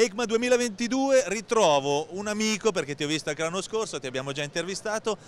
ECMA 2022 ritrovo un amico perché ti ho visto anche l'anno scorso, ti abbiamo già intervistato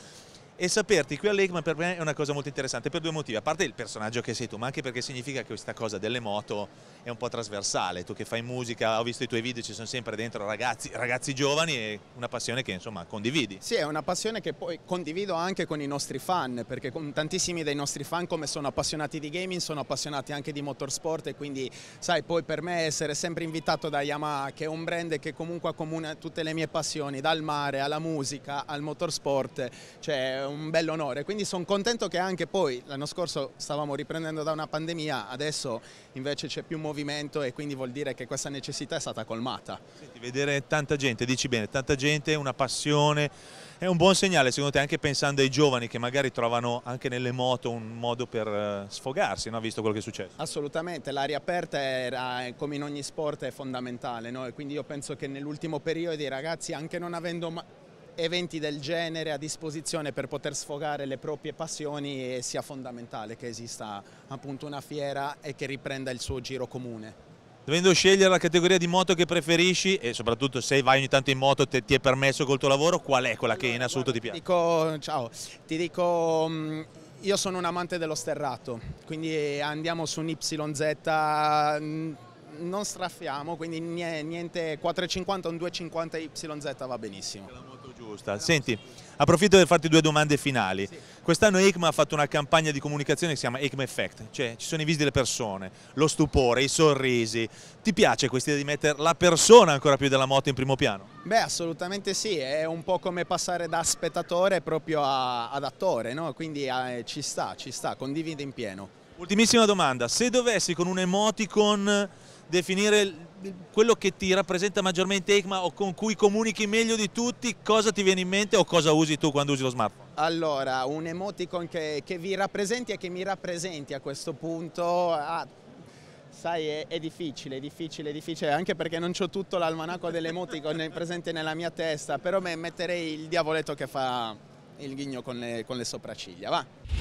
e saperti qui a all'ECMA per me è una cosa molto interessante per due motivi, a parte il personaggio che sei tu, ma anche perché significa che questa cosa delle moto è un po' trasversale, tu che fai musica, ho visto i tuoi video, ci sono sempre dentro ragazzi, ragazzi giovani e una passione che insomma condividi. Sì, è una passione che poi condivido anche con i nostri fan, perché tantissimi dei nostri fan come sono appassionati di gaming, sono appassionati anche di motorsport e quindi sai, poi per me essere sempre invitato da Yamaha, che è un brand che comunque accomuna tutte le mie passioni, dal mare alla musica al motorsport, cioè un bello onore, quindi sono contento che anche poi l'anno scorso stavamo riprendendo da una pandemia, adesso invece c'è più movimento e quindi vuol dire che questa necessità è stata colmata. Senti, vedere tanta gente, dici bene, tanta gente, una passione, è un buon segnale secondo te anche pensando ai giovani che magari trovano anche nelle moto un modo per eh, sfogarsi, no? visto quello che è successo? Assolutamente, l'aria aperta era, come in ogni sport è fondamentale, no? quindi io penso che nell'ultimo periodo i ragazzi anche non avendo eventi del genere a disposizione per poter sfogare le proprie passioni e sia fondamentale che esista appunto una fiera e che riprenda il suo giro comune. Dovendo scegliere la categoria di moto che preferisci e soprattutto se vai ogni tanto in moto te, ti è permesso col tuo lavoro, qual è quella che in assoluto ti piace? Ti dico, ciao, ti dico mm, io sono un amante dello sterrato, quindi andiamo su un YZ mm, non straffiamo, quindi niente 4,50, o un 2,50 YZ va benissimo. La moto giusta. Senti, approfitto per farti due domande finali. Sì. Quest'anno ECMA ha fatto una campagna di comunicazione che si chiama ECMA Effect, cioè ci sono i visi delle persone, lo stupore, i sorrisi. Ti piace questa idea di mettere la persona ancora più della moto in primo piano? Beh, assolutamente sì, è un po' come passare da spettatore proprio a, ad attore, no? quindi eh, ci sta, ci sta, condivide in pieno. Ultimissima domanda, se dovessi con un emoticon definire quello che ti rappresenta maggiormente ECMA o con cui comunichi meglio di tutti, cosa ti viene in mente o cosa usi tu quando usi lo smartphone? Allora, un emoticon che, che vi rappresenti e che mi rappresenti a questo punto, ah, sai, è, è, difficile, è difficile, è difficile, anche perché non ho tutto l'almanacco dell'emoticon presente nella mia testa, però metterei il diavoletto che fa il ghigno con le, con le sopracciglia, va!